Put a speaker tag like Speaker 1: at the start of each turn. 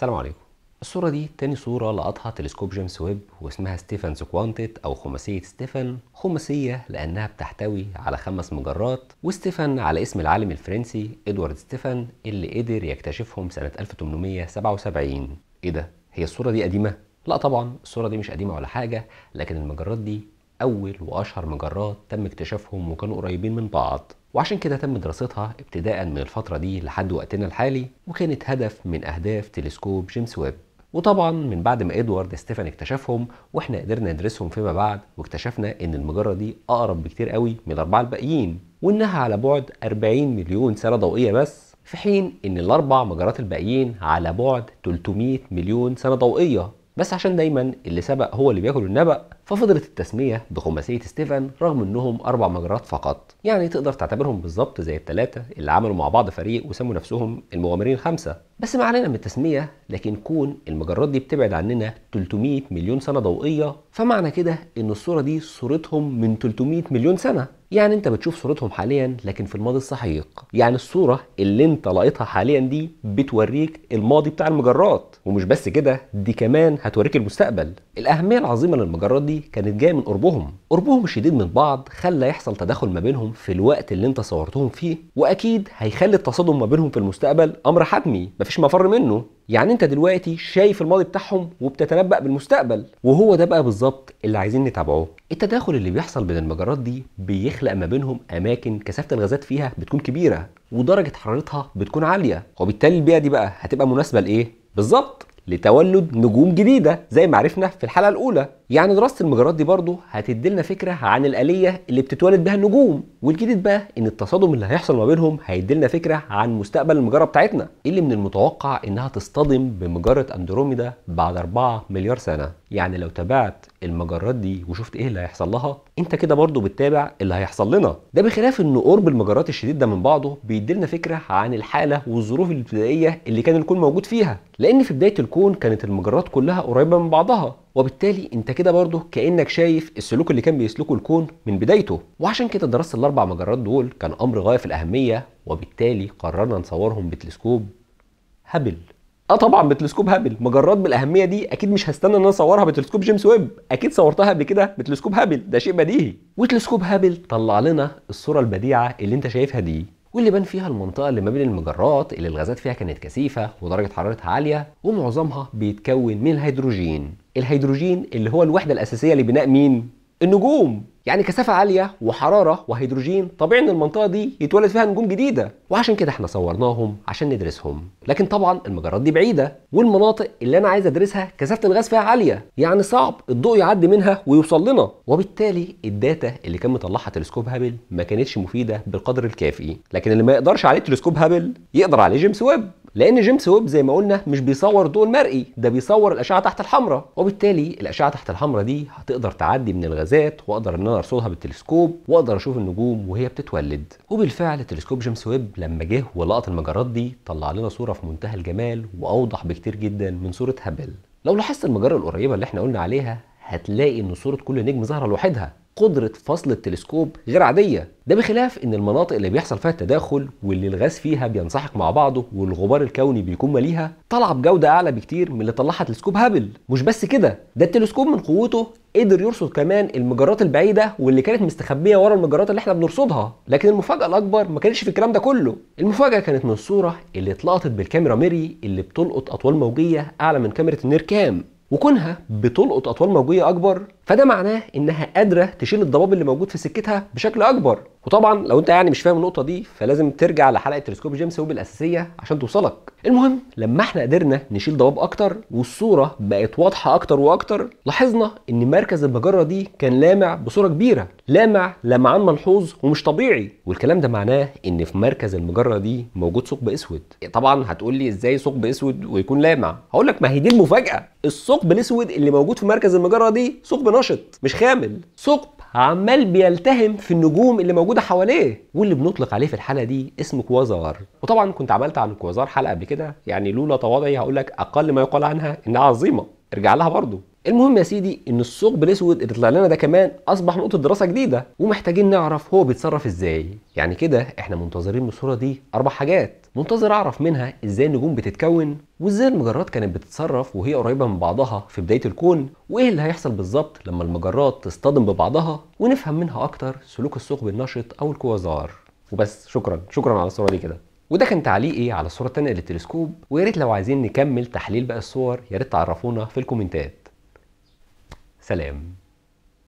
Speaker 1: السلام عليكم الصورة دي تاني صورة لقطها تلسكوب جيمس ويب واسمها ستيفنز كوانتيت أو خماسية ستيفن خماسية لأنها بتحتوي على خمس مجرات وستيفن على اسم العالم الفرنسي إدوارد ستيفن اللي قدر يكتشفهم سنة 1877 إيه ده؟ هي الصورة دي قديمة؟ لا طبعا الصورة دي مش قديمة ولا حاجة لكن المجرات دي أول وأشهر مجرات تم اكتشافهم وكانوا قريبين من بعض وعشان كده تم دراستها ابتداء من الفترة دي لحد وقتنا الحالي وكانت هدف من أهداف تلسكوب جيمس ويب وطبعا من بعد ما ادوارد ستيفن اكتشفهم واحنا قدرنا ندرسهم فيما بعد واكتشفنا ان المجره دي اقرب بكتير قوي من الاربعه الباقيين وانها على بعد 40 مليون سنه ضوئيه بس في حين ان الاربع مجرات الباقيين على بعد 300 مليون سنه ضوئيه بس عشان دايما اللي سبق هو اللي بياكل النبأ ففضلت التسمية بخماسية ستيفن رغم انهم اربع مجرات فقط يعني تقدر تعتبرهم بالظبط زي الثلاثه اللي عملوا مع بعض فريق وسموا نفسهم المغامرين الخمسة بس ما علينا من التسمية لكن كون المجرات دي بتبعد عننا 300 مليون سنة ضوئية فمعنى كده ان الصورة دي صورتهم من 300 مليون سنة يعني انت بتشوف صورتهم حاليا لكن في الماضي السحيق يعني الصوره اللي انت لقيتها حاليا دي بتوريك الماضي بتاع المجرات ومش بس كده دي كمان هتوريك المستقبل الاهميه العظيمه للمجرات دي كانت جايه من قربهم قربهم الشديد من بعض خلى يحصل تداخل ما بينهم في الوقت اللي انت صورتهم فيه واكيد هيخلي التصادم ما بينهم في المستقبل امر حتمي مفيش مفر منه يعني انت دلوقتي شايف الماضي بتاعهم وبتتنبأ بالمستقبل وهو ده بقى بالظبط اللي عايزين نتابعه التداخل اللي بيحصل بين المجرات دي بيخلق ما بينهم اماكن كثافه الغازات فيها بتكون كبيره ودرجه حرارتها بتكون عاليه وبالتالي البيئه دي بقى هتبقى مناسبه لايه بالظبط لتولد نجوم جديدة زي ما عرفنا في الحلقة الأولى يعني دراسة المجرات دي برضه هتديلنا فكرة عن الآلية اللي بتتولد بها النجوم والجديد بقى إن التصادم اللي هيحصل ما بينهم هيديلنا فكرة عن مستقبل المجرة بتاعتنا اللي من المتوقع إنها تصطدم بمجرة أندروميدا بعد 4 مليار سنة يعني لو تابعت المجرات دي وشفت ايه اللي هيحصل لها انت كده برضو بتتابع اللي هيحصل لنا ده بخلاف ان قرب المجرات الشديد ده من بعضه بيدلنا فكره عن الحاله والظروف الابتدائيه اللي كان الكون موجود فيها لان في بدايه الكون كانت المجرات كلها قريبه من بعضها وبالتالي انت كده برضه كانك شايف السلوك اللي كان بيسلكه الكون من بدايته وعشان كده دراسه الاربع مجرات دول كان امر غايه في الاهميه وبالتالي قررنا نصورهم بتلسكوب هابل اه طبعا بتلسكوب هابل مجرات بالاهميه دي اكيد مش هستنى ان انا اصورها بتلسكوب جيمس ويب اكيد صورتها قبل كده بتلسكوب هابل ده شيء بديهي وتلسكوب هابل طلع لنا الصوره البديعه اللي انت شايفها دي واللي بان فيها المنطقة اللي ما بين المجرات اللي الغازات فيها كانت كثيفة ودرجة حرارتها عالية ومعظمها بيتكون من الهيدروجين الهيدروجين اللي هو الوحدة الأساسية لبناء مين؟ النجوم يعني كثافة عالية وحرارة وهيدروجين طبيعي ان المنطقة دي يتولد فيها نجوم جديدة وعشان كده احنا صورناهم عشان ندرسهم لكن طبعا المجرات دي بعيدة والمناطق اللي انا عايز ادرسها كثافة الغاز فيها عالية يعني صعب الضوء يعدي منها ويوصل لنا وبالتالي الداتا اللي كان مطلعها تلسكوب هابل ما كانتش مفيدة بالقدر الكافي لكن اللي ما يقدرش عليه تلسكوب هابل يقدر عليه جيمس ويب لان جيمس ويب زي ما قلنا مش بيصور ضوء المرئي ده بيصور الاشعه تحت الحمراء وبالتالي الاشعه تحت الحمراء دي هتقدر تعدي من الغازات واقدر ان انا ارصدها بالتلسكوب واقدر اشوف النجوم وهي بتتولد وبالفعل تلسكوب جيمس ويب لما جه ولقط المجرات دي طلع لنا صوره في منتهى الجمال واوضح بكتير جدا من صوره هابل لو لاحظت المجره القريبه اللي احنا قلنا عليها هتلاقي ان صوره كل نجم ظاهره لوحدها قدرة فصل التلسكوب غير عادية ده بخلاف ان المناطق اللي بيحصل فيها التداخل واللي الغاز فيها بينسحق مع بعضه والغبار الكوني بيكون ماليها طالعه بجوده اعلى بكتير من اللي طلعها تلسكوب هابل مش بس كده ده التلسكوب من قوته قدر يرصد كمان المجرات البعيده واللي كانت مستخبيه ورا المجرات اللي احنا بنرصدها لكن المفاجاه الاكبر ما كانتش في الكلام ده كله المفاجاه كانت من الصوره اللي اتلقطت بالكاميرا ميري اللي بتلقط اطوال موجيه اعلى من كاميرا النير كام وكونها بتلقط اطوال موجيه اكبر فده معناه انها قادره تشيل الضباب اللي موجود في سكتها بشكل اكبر وطبعا لو انت يعني مش فاهم النقطه دي فلازم ترجع لحلقه تلسكوب جيمس ويب الاساسيه عشان توصلك المهم لما احنا قدرنا نشيل ضباب اكتر والصوره بقت واضحه اكتر واكتر لاحظنا ان مركز المجره دي كان لامع بصوره كبيره لامع لمعان ملحوظ ومش طبيعي والكلام ده معناه ان في مركز المجره دي موجود ثقب اسود طبعا هتقول لي ازاي ثقب اسود ويكون لامع هقول لك ما هي دي المفاجاه الثقب الاسود اللي موجود في مركز المجره دي ثقب راشد مش خامل ثقب عمال بيلتهم في النجوم اللي موجوده حواليه واللي بنطلق عليه في الحلقه دي اسم كوازار وطبعا كنت عملت عن كوازار حلقه قبل كده يعني لولا تواضعي هقول لك اقل ما يقال عنها انها عظيمه ارجع لها برضه المهم يا سيدي ان الثقب الاسود اللي طلع لنا ده كمان اصبح نقطه دراسه جديده ومحتاجين نعرف هو بيتصرف ازاي يعني كده احنا منتظرين من الصوره دي اربع حاجات منتظر اعرف منها ازاي النجوم بتتكون وازاي المجرات كانت بتتصرف وهي قريبه من بعضها في بدايه الكون وايه اللي هيحصل بالظبط لما المجرات تصطدم ببعضها ونفهم منها اكتر سلوك الثقب النشط او الكوازار وبس شكرا شكرا على الصوره دي كده وده كان تعليقي إيه على الصوره الثانيه للتلسكوب ويا ريت لو عايزين نكمل تحليل بقى الصور يا ريت تعرفونا في الكومنتات سلام